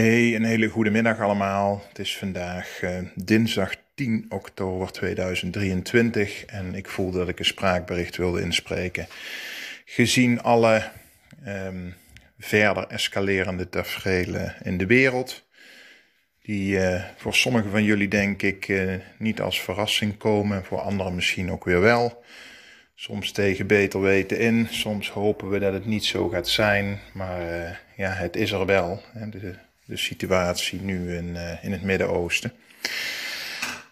Hey, een hele goede middag allemaal. Het is vandaag eh, dinsdag 10 oktober 2023 en ik voelde dat ik een spraakbericht wilde inspreken. Gezien alle ehm, verder escalerende tafereelen in de wereld, die eh, voor sommigen van jullie denk ik eh, niet als verrassing komen, voor anderen misschien ook weer wel. Soms tegen beter weten in, soms hopen we dat het niet zo gaat zijn, maar ja, het is er wel. Hè. De, de situatie nu in, eh, in het Midden-Oosten.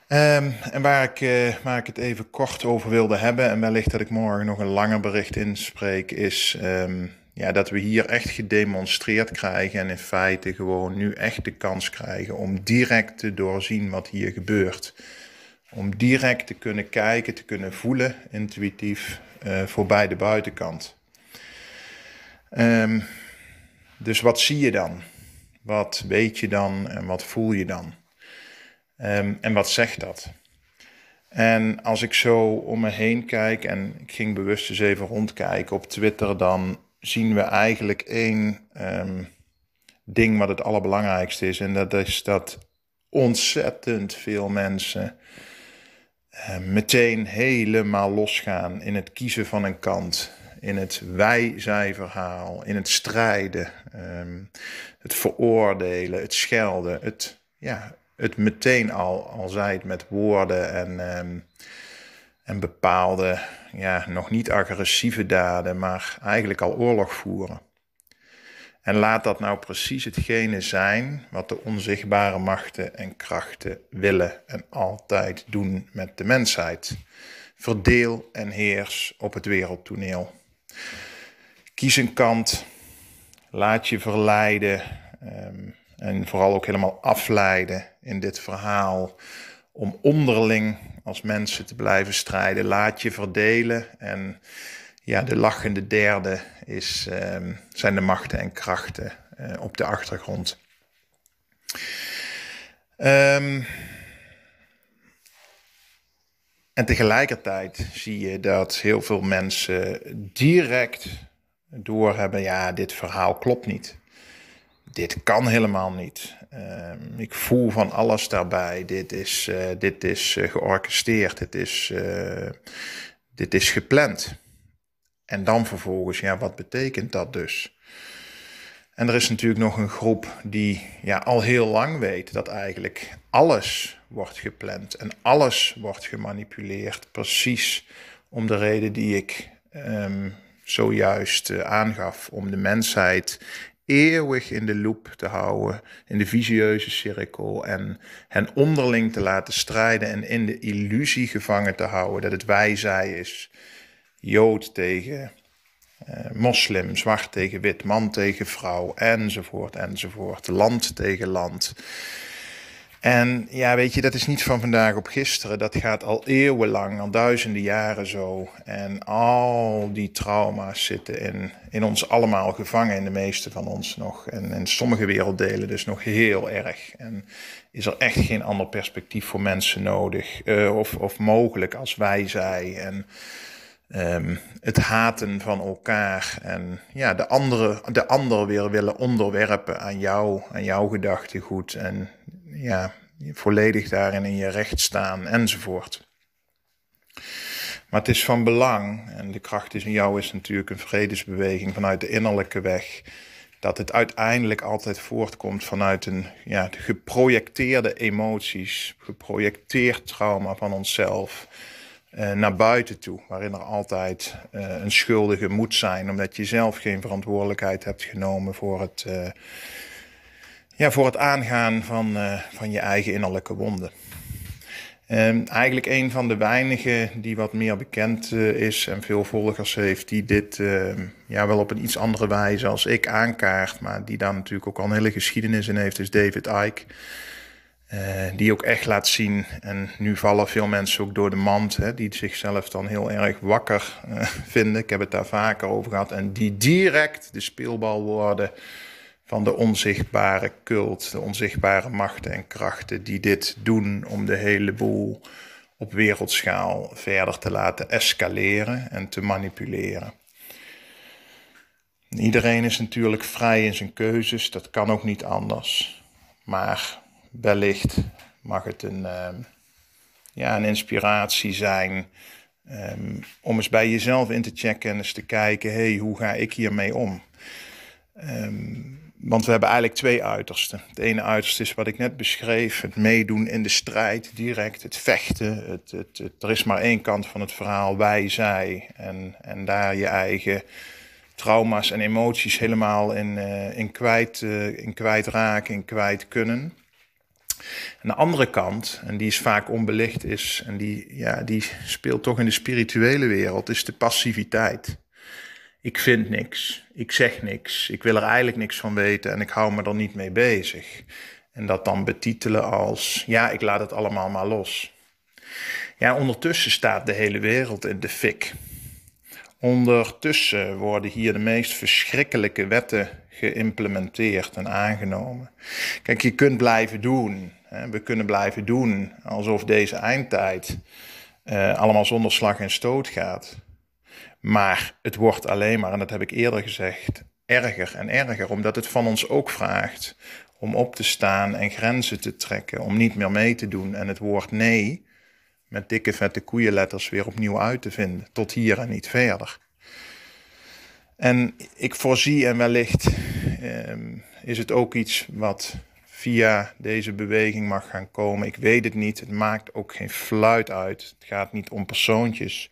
Ehm, en waar ik, eh, waar ik het even kort over wilde hebben, en wellicht dat ik morgen nog een langer bericht inspreek, is ehm, ja, dat we hier echt gedemonstreerd krijgen en in feite gewoon nu echt de kans krijgen om direct te doorzien wat hier gebeurt. Om direct te kunnen kijken, te kunnen voelen, intuïtief, eh, voorbij de buitenkant. Ehm, dus wat zie je dan? Wat weet je dan en wat voel je dan? Ehm, en wat zegt dat? En als ik zo om me heen kijk en ik ging bewust eens even rondkijken op Twitter, dan zien we eigenlijk één ehm, ding wat het allerbelangrijkste is. En dat is dat ontzettend veel mensen ehm, meteen helemaal losgaan in het kiezen van een kant in het wij-zij-verhaal, in het strijden, ehm, het veroordelen, het schelden, het, ja, het meteen al, al zei het met woorden en, ehm, en bepaalde, ja, nog niet agressieve daden, maar eigenlijk al oorlog voeren. En laat dat nou precies hetgene zijn wat de onzichtbare machten en krachten willen en altijd doen met de mensheid. Verdeel en heers op het wereldtoneel. Kies een kant, laat je verleiden ehm, en vooral ook helemaal afleiden in dit verhaal om onderling als mensen te blijven strijden. Laat je verdelen en ja, de lachende derde is, ehm, zijn de machten en krachten eh, op de achtergrond. Um, en tegelijkertijd zie je dat heel veel mensen direct doorhebben: ja, dit verhaal klopt niet. Dit kan helemaal niet. Ehm, ik voel van alles daarbij. Dit is, uh, dit is uh, georchestreerd. Dit is, eh, dit is gepland. En dan vervolgens, ja, wat betekent dat dus? En er is natuurlijk nog een groep die ja, al heel lang weet dat eigenlijk alles wordt gepland. En alles wordt gemanipuleerd, precies om de reden die ik ehm, zojuist eh, aangaf. Om de mensheid eeuwig in de loop te houden, in de visieuze cirkel en hen onderling te laten strijden en in de illusie gevangen te houden dat het wij zij is. Jood tegen eh, moslim, zwart tegen wit, man tegen vrouw, enzovoort, enzovoort. Land tegen land. En ja, weet je, dat is niet van vandaag op gisteren. Dat gaat al eeuwenlang, al duizenden jaren zo. En al die trauma's zitten in, in ons allemaal gevangen, in de meeste van ons nog. En in sommige werelddelen dus nog heel erg. En is er echt geen ander perspectief voor mensen nodig eh, of, of mogelijk als wij zij. En ehm, het haten van elkaar en ja, de, andere, de ander weer willen onderwerpen aan jou, aan jouw gedachtegoed. En ja, volledig daarin in je recht staan enzovoort. Maar het is van belang, en de kracht is in jou is natuurlijk een vredesbeweging vanuit de innerlijke weg, dat het uiteindelijk altijd voortkomt vanuit een ja, geprojecteerde emoties, geprojecteerd trauma van onszelf eh, naar buiten toe, waarin er altijd eh, een schuldige moet zijn, omdat je zelf geen verantwoordelijkheid hebt genomen voor het. Eh, ja, voor het aangaan van, eh, van je eigen innerlijke wonden. Ehm, eigenlijk een van de weinigen die wat meer bekend eh, is en veel volgers heeft, die dit ehm, ja, wel op een iets andere wijze als ik aankaart, maar die daar natuurlijk ook al een hele geschiedenis in heeft, is David Icke. Eh, die ook echt laat zien, en nu vallen veel mensen ook door de mand, hè, die zichzelf dan heel erg wakker vinden. Ik heb het daar vaker over gehad. En die direct de speelbal worden van de onzichtbare cult, de onzichtbare machten en krachten die dit doen om de hele boel op wereldschaal verder te laten escaleren en te manipuleren. Iedereen is natuurlijk vrij in zijn keuzes, dat kan ook niet anders. Maar wellicht mag het een, ehm, ja, een inspiratie zijn ehm, om eens bij jezelf in te checken en eens te kijken: hé, hey, hoe ga ik hiermee om? Ehm, want we hebben eigenlijk twee uitersten. Het ene uiterste is wat ik net beschreef: het meedoen in de strijd direct, het vechten. Het, het, het, er is maar één kant van het verhaal: wij, zij. En, en daar je eigen trauma's en emoties helemaal in, eh, in, kwijt, uh, in kwijtraken, in kwijt kunnen. En de andere kant, en die is vaak onbelicht, is, en die, ja, die speelt toch in de spirituele wereld, is de passiviteit ik vind niks, ik zeg niks, ik wil er eigenlijk niks van weten en ik hou me er niet mee bezig. En dat dan betitelen als, ja, ik laat het allemaal maar los. Ja, ondertussen staat de hele wereld in de fik. Ondertussen worden hier de meest verschrikkelijke wetten geïmplementeerd en aangenomen. Kijk, je kunt blijven doen. Hè? We kunnen blijven doen alsof deze eindtijd eh, allemaal zonder slag en stoot gaat. Maar het wordt alleen maar, en dat heb ik eerder gezegd, erger en erger, omdat het van ons ook vraagt om op te staan en grenzen te trekken, om niet meer mee te doen en het woord nee met dikke vette koeienletters weer opnieuw uit te vinden, tot hier en niet verder. En ik voorzie en wellicht ehm, is het ook iets wat via deze beweging mag gaan komen. Ik weet het niet, het maakt ook geen fluit uit. Het gaat niet om persoontjes.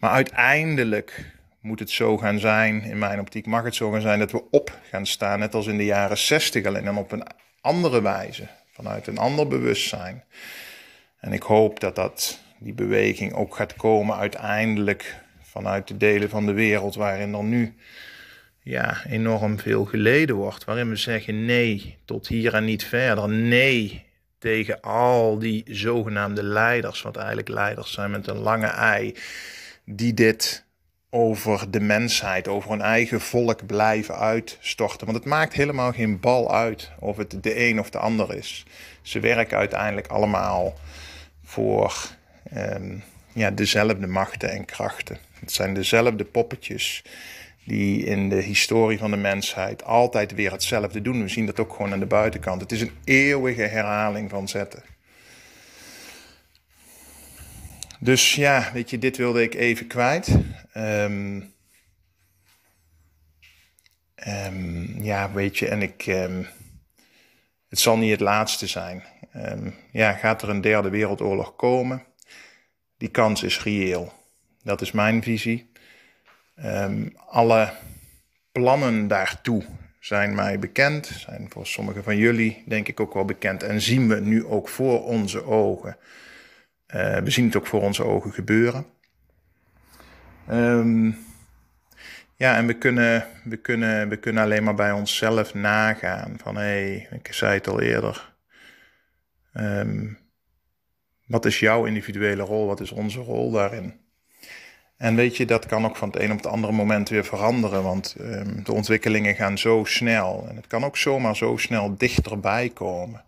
Maar uiteindelijk moet het zo gaan zijn, in mijn optiek mag het zo gaan zijn, dat we op gaan staan, net als in de jaren 60, alleen dan op een andere wijze, vanuit een ander bewustzijn. En ik hoop dat, dat die beweging ook gaat komen uiteindelijk vanuit de delen van de wereld waarin er nu ja, enorm veel geleden wordt. Waarin we zeggen nee tot hier en niet verder. Nee tegen al die zogenaamde leiders, wat eigenlijk leiders zijn met een lange ei die dit over de mensheid, over hun eigen volk blijven uitstorten. Want het maakt helemaal geen bal uit of het de een of de ander is. Ze werken uiteindelijk allemaal voor ehm, ja, dezelfde machten en krachten. Het zijn dezelfde poppetjes die in de historie van de mensheid altijd weer hetzelfde doen. We zien dat ook gewoon aan de buitenkant. Het is een eeuwige herhaling van zetten. Dus ja, weet je, dit wilde ik even kwijt. Ehm, ehm, ja, weet je, en ik. Ehm, het zal niet het laatste zijn. ja, gaat er een derde wereldoorlog komen? Die kans is reëel. Dat is mijn visie. alle plannen daartoe zijn mij bekend, zijn voor sommigen van jullie denk ik ook wel bekend en zien we nu ook voor onze ogen. Eh, we zien het ook voor onze ogen gebeuren. Ehm, ja, en we kunnen, we, kunnen, we kunnen alleen maar bij onszelf nagaan van hé, ik zei het al eerder. Ehm, wat is jouw individuele rol? Wat is onze rol daarin? En weet je, dat kan ook van het een op het andere moment weer veranderen, want ehm, de ontwikkelingen gaan zo snel. En het kan ook zomaar zo snel dichterbij komen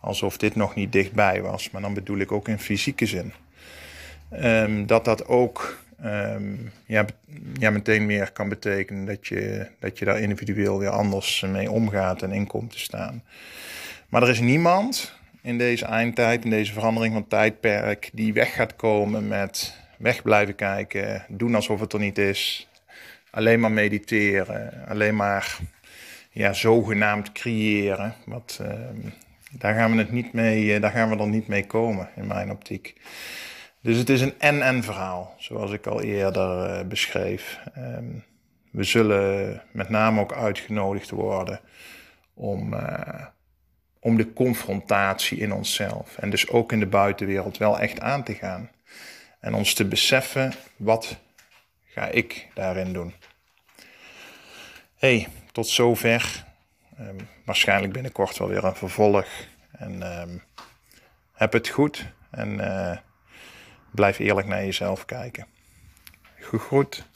alsof dit nog niet dichtbij was. Maar dan bedoel ik ook in fysieke zin. Ehm, dat dat ook ehm, ja, ja, meteen meer kan betekenen dat je, dat je daar individueel weer anders mee omgaat en in komt te staan. Maar er is niemand in deze eindtijd, in deze verandering van tijdperk, die weg gaat komen met weg blijven kijken, doen alsof het er niet is, alleen maar mediteren, alleen maar ja, zogenaamd creëren. Wat, ehm, daar gaan we, het niet mee, eh, gaan we dan niet mee komen, in mijn optiek. Dus het is een en-en verhaal, zoals ik al eerder eh, beschreef. Ehm, we zullen met name ook uitgenodigd worden om, eh, om de confrontatie in onszelf en dus ook in de buitenwereld wel echt aan te gaan. En ons te beseffen, wat ga ik daarin doen? hey, tot zover Ehm, waarschijnlijk binnenkort wel weer een vervolg. En ehm, heb het goed en eh, blijf eerlijk naar jezelf kijken. Goed, goed.